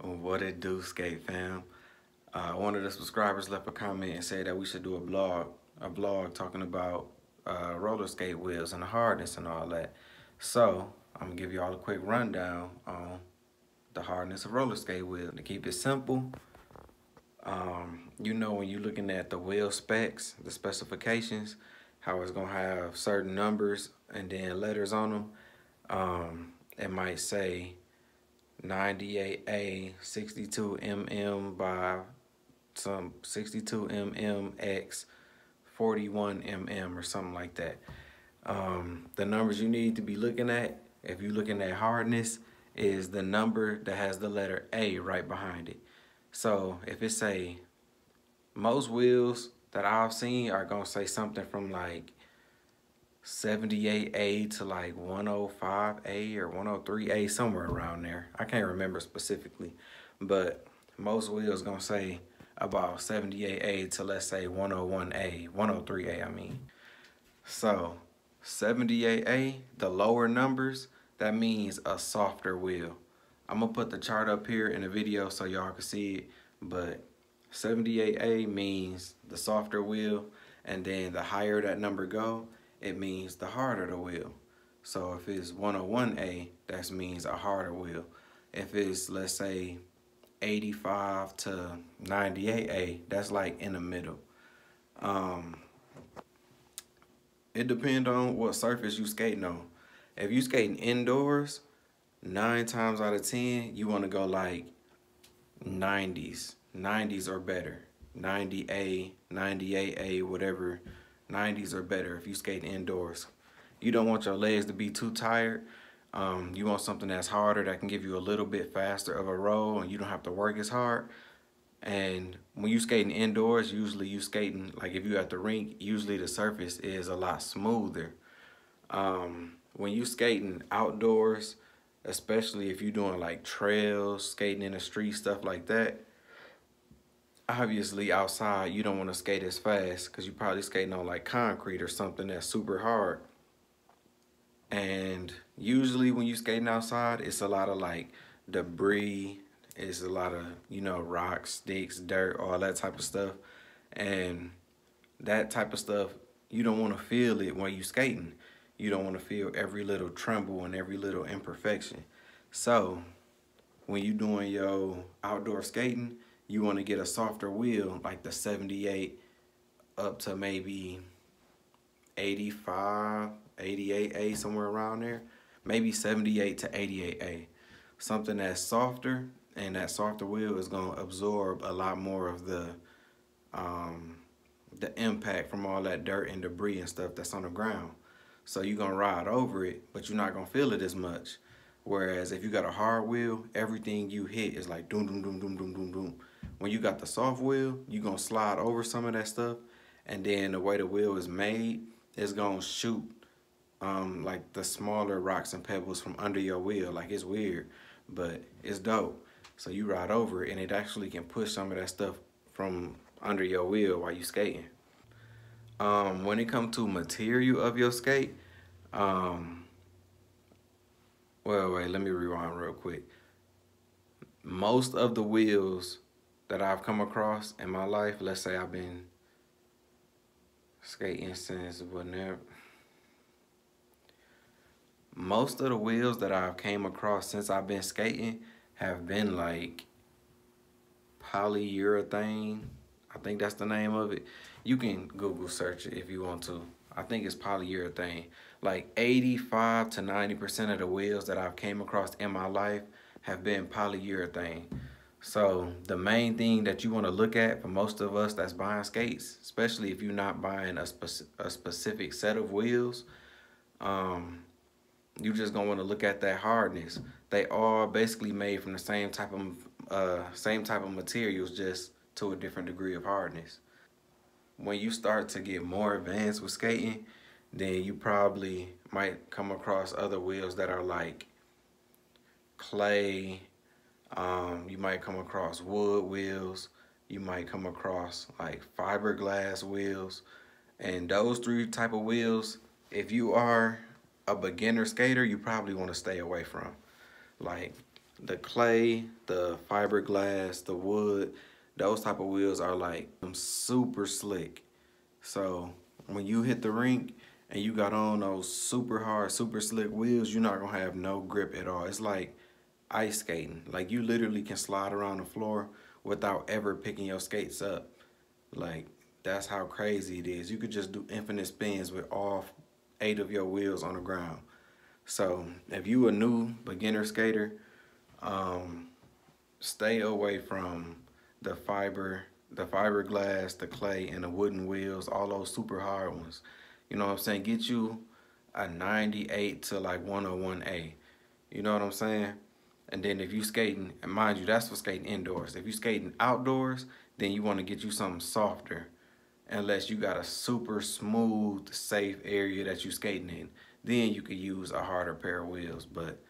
on what it do, skate fam. Uh, one of the subscribers left a comment and said that we should do a blog, a blog talking about uh, roller skate wheels and the hardness and all that. So I'm gonna give you all a quick rundown on the hardness of roller skate wheels. To keep it simple, um, you know when you're looking at the wheel specs, the specifications, how it's gonna have certain numbers and then letters on them. Um, it might say 98A 62mm by some 62mm x 41mm or something like that. Um, the numbers you need to be looking at, if you're looking at hardness, is the number that has the letter A right behind it. So if it's a, most wheels that I've seen are gonna say something from like 78A to like 105A or 103A, somewhere around there. I can't remember specifically, but most wheels gonna say about 78A to let's say 101A, 103A, I mean. So 78A, the lower numbers, that means a softer wheel. I'm gonna put the chart up here in the video so y'all can see it, but 78A means the softer wheel, and then the higher that number go, it means the harder the wheel. So if it's 101A, that means a harder wheel. If it's, let's say, 85 to 98A, that's like in the middle. Um, it depends on what surface you skating on. If you skating indoors, nine times out of 10, you want to go like 90s, 90s or better, 90A, 98A, whatever 90s or better if you skate indoors. You don't want your legs to be too tired. Um, you want something that's harder that can give you a little bit faster of a roll and you don't have to work as hard. And when you skating indoors, usually you skating, like if you at the rink, usually the surface is a lot smoother. Um, when you skating outdoors, especially if you're doing like trails, skating in the street, stuff like that, obviously outside you don't want to skate as fast because you're probably skating on like concrete or something that's super hard. And usually when you're skating outside, it's a lot of like debris, it's a lot of, you know, rocks, sticks, dirt, all that type of stuff. And that type of stuff, you don't want to feel it when you're skating. You don't want to feel every little tremble and every little imperfection. So when you're doing your outdoor skating, you want to get a softer wheel like the 78 up to maybe 85, 88A, somewhere around there. Maybe 78 to 88A. Something that's softer and that softer wheel is going to absorb a lot more of the um, the impact from all that dirt and debris and stuff that's on the ground. So you're going to ride over it, but you're not going to feel it as much. Whereas if you got a hard wheel, everything you hit is like doom, doom, doom, doom, doom, doom, doom when you got the soft wheel, you're going to slide over some of that stuff. And then the way the wheel is made, it's going to shoot um, like the smaller rocks and pebbles from under your wheel. Like it's weird, but it's dope. So you ride over it and it actually can push some of that stuff from under your wheel while you skating. Um, when it comes to material of your skate, um, well, wait, let me rewind real quick. Most of the wheels that I've come across in my life. Let's say I've been skating since whenever. Most of the wheels that I've came across since I've been skating have been like polyurethane. I think that's the name of it. You can Google search it if you want to. I think it's polyurethane. Like 85 to 90% of the wheels that I've came across in my life have been polyurethane. So the main thing that you want to look at for most of us that's buying skates, especially if you're not buying a, spec a specific set of wheels, um, you're just going to want to look at that hardness. They are basically made from the same type of uh, same type of materials, just to a different degree of hardness. When you start to get more advanced with skating, then you probably might come across other wheels that are like clay um, you might come across wood wheels. You might come across like fiberglass wheels. And those three type of wheels, if you are a beginner skater, you probably want to stay away from. Like the clay, the fiberglass, the wood, those type of wheels are like super slick. So when you hit the rink and you got on those super hard, super slick wheels, you're not gonna have no grip at all. It's like ice skating. Like you literally can slide around the floor without ever picking your skates up. Like that's how crazy it is. You could just do infinite spins with all eight of your wheels on the ground. So if you a new beginner skater, um, stay away from the fiber, the fiberglass, the clay, and the wooden wheels, all those super hard ones. You know what I'm saying? Get you a 98 to like 101A. You know what I'm saying? And then if you skating, and mind you, that's for skating indoors. If you skating outdoors, then you want to get you something softer unless you got a super smooth, safe area that you skating in. Then you could use a harder pair of wheels. But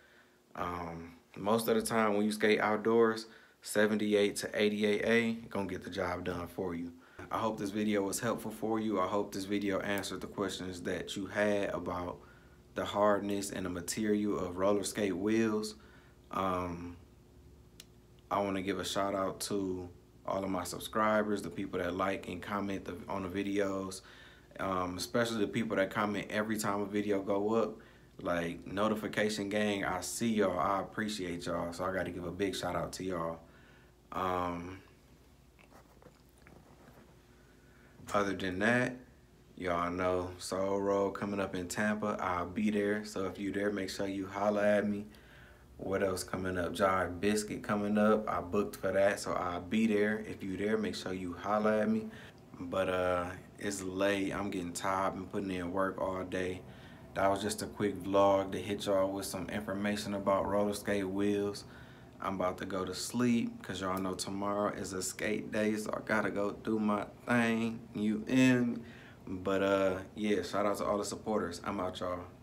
um, most of the time when you skate outdoors, 78 to 88A gonna get the job done for you. I hope this video was helpful for you. I hope this video answered the questions that you had about the hardness and the material of roller skate wheels. Um, I want to give a shout out to all of my subscribers, the people that like and comment the, on the videos, um, especially the people that comment every time a video go up. Like, notification gang, I see y'all. I appreciate y'all. So I got to give a big shout out to y'all. Um, other than that, y'all know Soul Road coming up in Tampa. I'll be there. So if you there, make sure you holla at me what else coming up? Jive Biscuit coming up. I booked for that, so I'll be there. If you there, make sure you holla at me. But uh, it's late. I'm getting tired. and putting in work all day. That was just a quick vlog to hit y'all with some information about roller skate wheels. I'm about to go to sleep because y'all know tomorrow is a skate day, so I gotta go do my thing. You in? But uh, yeah, shout out to all the supporters. I'm out, y'all.